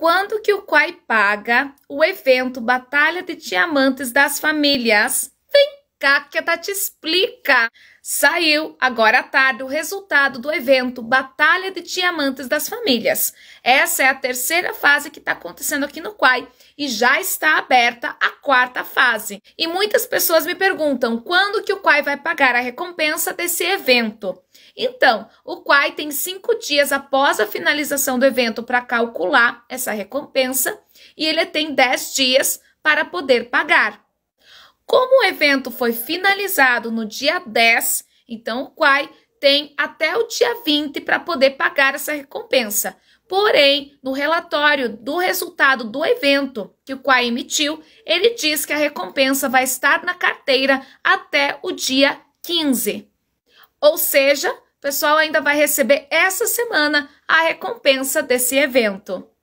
quando que o CUAI paga o evento Batalha de Diamantes das Famílias que a Tati explica. Saiu agora à tarde o resultado do evento Batalha de Diamantes das Famílias. Essa é a terceira fase que está acontecendo aqui no Quai e já está aberta a quarta fase. E muitas pessoas me perguntam quando que o Quai vai pagar a recompensa desse evento. Então, o Quai tem cinco dias após a finalização do evento para calcular essa recompensa e ele tem dez dias para poder pagar. Como o evento foi finalizado no dia 10, então o Quai tem até o dia 20 para poder pagar essa recompensa. Porém, no relatório do resultado do evento que o Quai emitiu, ele diz que a recompensa vai estar na carteira até o dia 15. Ou seja, o pessoal ainda vai receber essa semana a recompensa desse evento.